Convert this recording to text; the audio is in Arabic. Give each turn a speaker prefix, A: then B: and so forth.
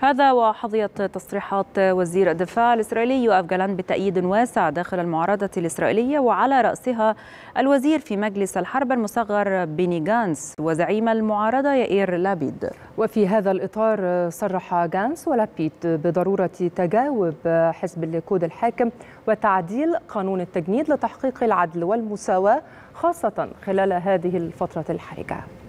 A: هذا وحظيت تصريحات وزير الدفاع الإسرائيلي يؤف جالان بتأييد واسع داخل المعارضة الإسرائيلية وعلى رأسها الوزير في مجلس الحرب المصغر بيني جانس وزعيم المعارضة يائير لابيد
B: وفي هذا الإطار صرح جانس ولابيد بضرورة تجاوب حزب الليكود الحاكم وتعديل قانون التجنيد لتحقيق العدل والمساواة خاصة خلال هذه الفترة الحرجة